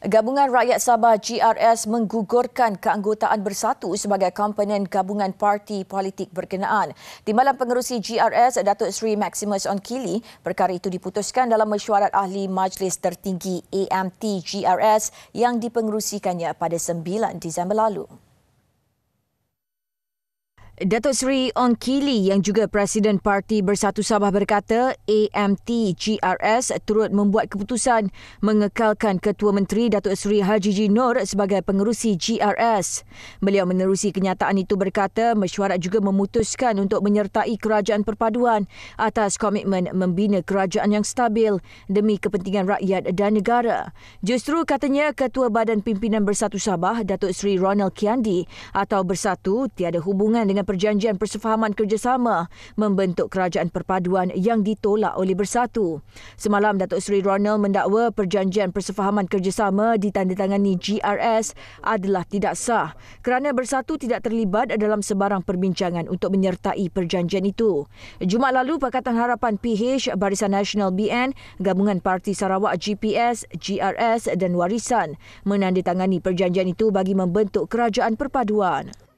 Gabungan Rakyat Sabah GRS menggugurkan keanggotaan bersatu sebagai komponen gabungan parti politik berkenaan. Timbalan pengerusi GRS, Datuk Sri Maximus Onkili, perkara itu diputuskan dalam mesyuarat ahli majlis tertinggi AMT GRS yang dipengerusikannya pada 9 Disember lalu. Datuk Seri Ong Kili yang juga Presiden Parti Bersatu Sabah berkata AMT GRS turut membuat keputusan mengekalkan Ketua Menteri Datuk Seri Haji G. Nur sebagai pengerusi GRS. Beliau menerusi kenyataan itu berkata mesyuarat juga memutuskan untuk menyertai kerajaan perpaduan atas komitmen membina kerajaan yang stabil demi kepentingan rakyat dan negara. Justru katanya Ketua Badan Pimpinan Bersatu Sabah Datuk Seri Ronald Kiandi atau Bersatu tiada hubungan dengan perjanjian persefahaman kerjasama membentuk kerajaan perpaduan yang ditolak oleh Bersatu. Semalam Datuk Seri Ronald mendakwa perjanjian persefahaman kerjasama ditandatangani GRS adalah tidak sah kerana Bersatu tidak terlibat dalam sebarang perbincangan untuk menyertai perjanjian itu. Jumaat lalu Pakatan Harapan PH Barisan Nasional BN, gabungan Parti Sarawak GPS, GRS dan Warisan menandatangani perjanjian itu bagi membentuk kerajaan perpaduan.